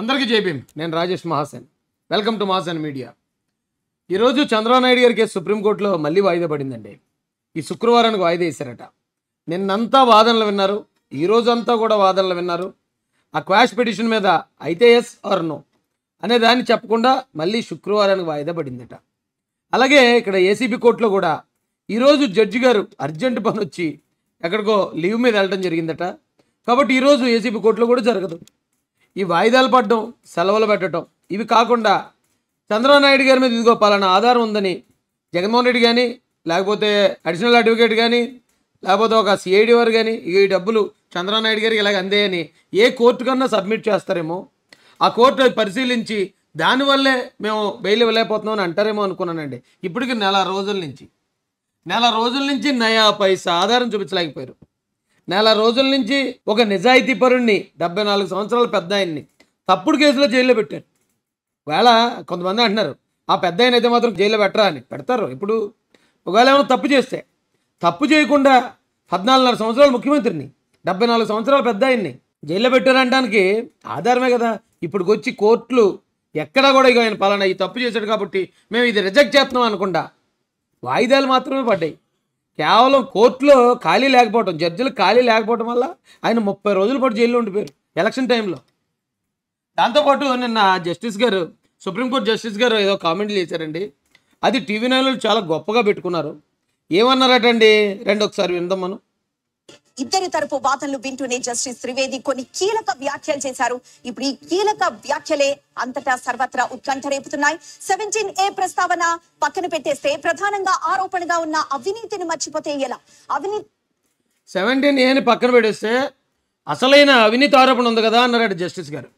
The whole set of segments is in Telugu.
అందరికీ జైపీం నేను Rajesh Mahasen welcome to Mahasen media ఈరోజు చంద్రబాబు గారి కేసు సుప్రీంకోర్టులో మళ్ళీ వాయిదా పడిందండి ఈ శుక్రవారానికి వాయిదా వేశారట నిన్నంతా వాదనలు విన్నారు అంతా కూడా వాదనలు విన్నారు ఆ క్వాష్ పిటిషన్ మీద అయితే ఎస్ ఆర్ నో అనే దాన్ని చెప్పకుండా మళ్ళీ శుక్రవారానికి వాయిదా పడిందట అలాగే ఇక్కడ ఏసీబీ కోర్టులో కూడా ఈరోజు జడ్జి గారు అర్జెంట్ పని వచ్చి ఎక్కడికో లీవ్ మీద వెళ్ళడం జరిగిందట కాబట్టి ఈరోజు ఏసీబీ కోర్టులో కూడా జరగదు ఈ వాయిదాలు పడడం సెలవులు పెట్టడం ఇవి కాకుండా చంద్రబాబు నాయుడు గారి మీద ఇదిగో పలానా ఆధారం ఉందని జగన్మోహన్ రెడ్డి కానీ లేకపోతే అడిషనల్ అడ్వకేట్ కానీ లేకపోతే ఒక సిఐడి వారు కానీ ఈ డబ్బులు చంద్రబాబు నాయుడు గారికి ఇలాగ అందేయని ఏ కోర్టు కన్నా సబ్మిట్ చేస్తారేమో ఆ కోర్టు పరిశీలించి దానివల్లే మేము బెయిల్ ఇవ్వలేకపోతున్నాం అని అంటారేమో అనుకున్నానండి ఇప్పటికి నెల రోజుల నుంచి నెల రోజుల నుంచి నయా పైసా ఆధారం చూపించలేకపోయారు నెల రోజుల నుంచి ఒక నిజాయితీ పరుణ్ణి డెబ్బై నాలుగు సంవత్సరాల పెద్ద ఆయన్ని తప్పుడు కేసులో జైల్లో పెట్టారు వేళ కొంతమంది అంటున్నారు ఆ పెద్ద ఆయన అయితే మాత్రం జైల్లో పెట్టరా అని పెడతారు ఇప్పుడు ఒకవేళ ఏమైనా తప్పు చేస్తే తప్పు చేయకుండా పద్నాలుగున్నర సంవత్సరాల ముఖ్యమంత్రిని డెబ్బై నాలుగు సంవత్సరాల పెద్ద ఆయన్ని జైల్లో పెట్టారంటానికి ఆధారమే కదా ఇప్పుడు వచ్చి కోర్టులు ఎక్కడా కూడా ఇక ఆయన పలానా ఈ తప్పు చేశాడు కాబట్టి మేము ఇది రిజెక్ట్ చేస్తున్నాం అనుకుండా వాయిదాలు మాత్రమే పడ్డాయి కేవలం కోర్టులో ఖాళీ లేకపోవటం జడ్జిలు ఖాళీ లేకపోవటం వల్ల ఆయన ముప్పై రోజుల పాటు జైల్లో ఉండిపోయారు ఎలక్షన్ టైంలో దాంతోపాటు నిన్న జస్టిస్ గారు సుప్రీంకోర్టు జస్టిస్ గారు ఏదో కామెంట్లు చేశారండి అది టీవీ నైన్లో చాలా గొప్పగా పెట్టుకున్నారు ఏమన్నారటండి రెండు ఒకసారి విందాం మనం ఇద్దరి తరపు వాదనలు వింటూనే జస్టిస్ త్రివేది కొన్ని కీలక వ్యాఖ్యలు చేశారు ఇప్పుడు ఈ కీలక వ్యాఖ్యలే అంతటా సర్వత్రా ఉత్కంఠ రేపుతున్నాయి సెవెంటీన్ ఏ ప్రస్తావన పక్కన పెట్టేస్తే ప్రధానంగా ఆరోపణగా ఉన్న అవినీతిని మర్చిపోతే ఎలా అవినీతి సెవెంటీన్ ఏని పక్కన పెట్టేస్తే అసలైన అవినీతి ఆరోపణ ఉంది కదా అన్నారట జస్టిస్ గారు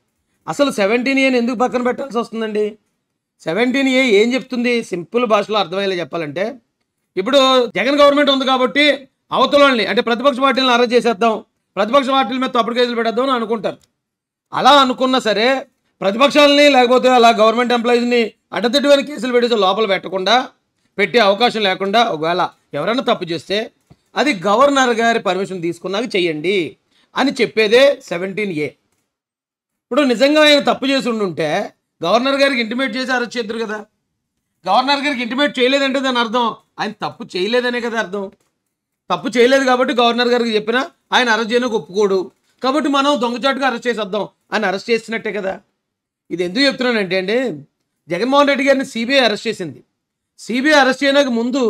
అసలు సెవెంటీన్ ఏని ఎందుకు పక్కన పెట్టాల్సి వస్తుందండి సెవెంటీన్ ఏ ఏం చెప్తుంది సింపుల్ భాషలో అర్థమయ్యేలా చెప్పాలంటే ఇప్పుడు జగన్ గవర్నమెంట్ ఉంది కాబట్టి అవతలని అంటే ప్రతిపక్ష పార్టీలను అరెస్ట్ చేసేద్దాం ప్రతిపక్ష పార్టీల మీద తప్పుడు కేసులు పెట్టేద్దాం అనుకుంటారు అలా అనుకున్నా సరే ప్రతిపక్షాలని లేకపోతే అలా గవర్నమెంట్ ఎంప్లాయీస్ని అడ్డతిట్టువైన కేసులు పెట్టేసి లోపల పెట్టకుండా పెట్టే అవకాశం లేకుండా ఒకవేళ ఎవరైనా తప్పు చేస్తే అది గవర్నర్ గారి పర్మిషన్ తీసుకున్నాక చెయ్యండి అని చెప్పేదే సెవెంటీన్ ఏ ఇప్పుడు నిజంగా ఆయన తప్పు చేసి ఉండుంటే గవర్నర్ గారికి ఇంటిమేట్ చేసి అరెస్ట్ చేద్దరు కదా గవర్నర్ గారికి ఇంటిమేట్ చేయలేదంటే దాని అర్థం ఆయన తప్పు చేయలేదనే కదా అర్థం తప్పు చేయలేదు కాబట్టి గవర్నర్ గారికి చెప్పినా ఆయన అరెస్ట్ చేయను ఒప్పుకోడు కాబట్టి మనం దొంగచాటుగా అరెస్ట్ చేసేద్దాం ఆయన అరెస్ట్ చేసినట్టే కదా ఇది ఎందుకు చెప్తున్నానంటే అండి జగన్మోహన్ రెడ్డి గారిని సిబిఐ అరెస్ట్ చేసింది సిబిఐ అరెస్ట్ చేయడానికి ముందు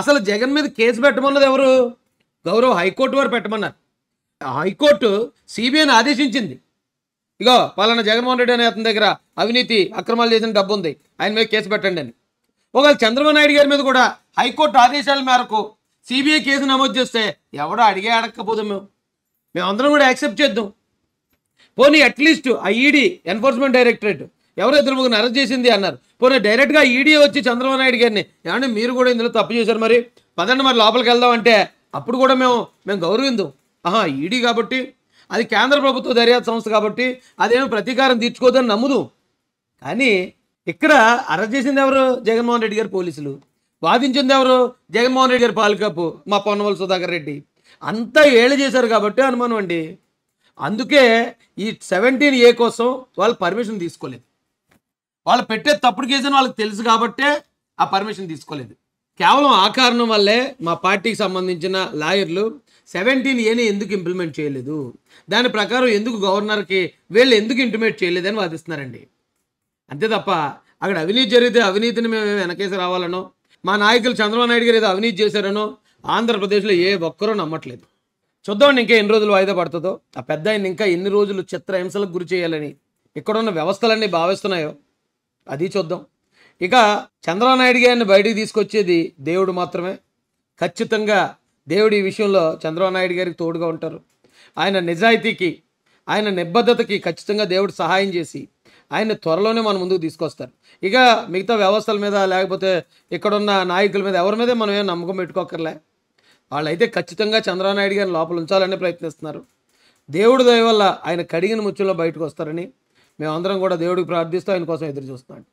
అసలు జగన్ మీద కేసు పెట్టమన్నది ఎవరు గౌరవ్ హైకోర్టు వారు పెట్టమన్నారు హైకోర్టు సిబిఐని ఆదేశించింది ఇగో పలానా జగన్మోహన్ రెడ్డి అనే అతని దగ్గర అవినీతి అక్రమాలు చేసిన డబ్బు ఉంది ఆయన మీద కేసు పెట్టండి అని ఒకవేళ చంద్రబాబు నాయుడు గారి మీద కూడా హైకోర్టు ఆదేశాల మేరకు సిబిఐ కేసు నమోదు చేస్తే ఎవడో అడిగే అడగకపోదు మేము మేమందరం కూడా యాక్సెప్ట్ చేద్దాం పోనీ అట్లీస్ట్ ఆ ఈడీ ఎన్ఫోర్స్మెంట్ డైరెక్టరేట్ ఎవరో ఇద్దరు ముగ్గురు అరెస్ట్ చేసింది అన్నారు పోనీ డైరెక్ట్గా ఈడీ వచ్చి చంద్రబాబు నాయుడు గారిని ఏమంటే మీరు కూడా ఇందులో తప్పు చేశారు మరి పదండి మరి లోపలికి వెళ్దాం అంటే అప్పుడు కూడా మేము మేము గౌరవిందాం ఆహా ఈడీ కాబట్టి అది కేంద్ర ప్రభుత్వ దర్యాప్తు సంస్థ కాబట్టి అదేమి ప్రతీకారం తీర్చుకోదని నమ్ముదు కానీ ఇక్కడ అరెస్ట్ చేసింది ఎవరు జగన్మోహన్ రెడ్డి గారు పోలీసులు వాదించింది ఎవరు జగన్మోహన్ రెడ్డి గారి పాలకప్పు మా పొన్నవల సుధాకర్ రెడ్డి అంతా ఏళ్ళు చేశారు కాబట్టి అనుమానం అండి అందుకే ఈ సెవెంటీన్ ఏ కోసం వాళ్ళు పర్మిషన్ తీసుకోలేదు వాళ్ళు పెట్టే తప్పుడు కేసుని వాళ్ళకి తెలుసు కాబట్టే ఆ పర్మిషన్ తీసుకోలేదు కేవలం ఆ కారణం వల్లే మా పార్టీకి సంబంధించిన లాయర్లు సెవెంటీన్ ఏని ఎందుకు ఇంప్లిమెంట్ చేయలేదు దాని ప్రకారం ఎందుకు గవర్నర్కి వీళ్ళు ఎందుకు ఇంటిమేట్ చేయలేదని వాదిస్తున్నారండి అంతే తప్ప అక్కడ అవినీతి జరిగితే అవినీతిని మేము వెనకేసి రావాలనో మా నాయకులు చంద్రబాబు నాయుడు గారు ఏదో అవినీతి చేశారనో ఆంధ్రప్రదేశ్లో ఏ ఒక్కరూ నమ్మట్లేదు చూద్దాం ఇంకా ఎన్ని రోజులు వాయిదా పడుతుందో ఆ పెద్ద ఆయన ఇంకా ఎన్ని రోజులు చిత్రహింసలకు గురి చేయాలని ఇక్కడున్న వ్యవస్థలన్నీ భావిస్తున్నాయో అది చూద్దాం ఇక చంద్రబాబు నాయుడు గారిని బయటికి తీసుకొచ్చేది దేవుడు మాత్రమే ఖచ్చితంగా దేవుడు ఈ విషయంలో చంద్రబాబు నాయుడు గారికి తోడుగా ఉంటారు ఆయన నిజాయితీకి ఆయన నిబద్ధతకి ఖచ్చితంగా దేవుడు సహాయం చేసి ఆయన త్వరలోనే మన ముందుకు తీసుకొస్తారు ఇక మిగతా వ్యవస్థల మీద లేకపోతే ఇక్కడున్న నాయకుల మీద ఎవరి మీదే మనం ఏం నమ్మకం పెట్టుకోకర్లే వాళ్ళైతే ఖచ్చితంగా చంద్రబాబు గారిని లోపల ఉంచాలని ప్రయత్నిస్తున్నారు దేవుడు దయ వల్ల ఆయన కడిగిన ముచ్చుల్లో బయటకు వస్తారని మేమందరం కూడా దేవుడికి ప్రార్థిస్తూ ఆయన కోసం ఎదురు చూస్తున్నాం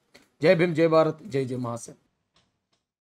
జై భీమ్ జై భారత్ జై జై మహాసేన్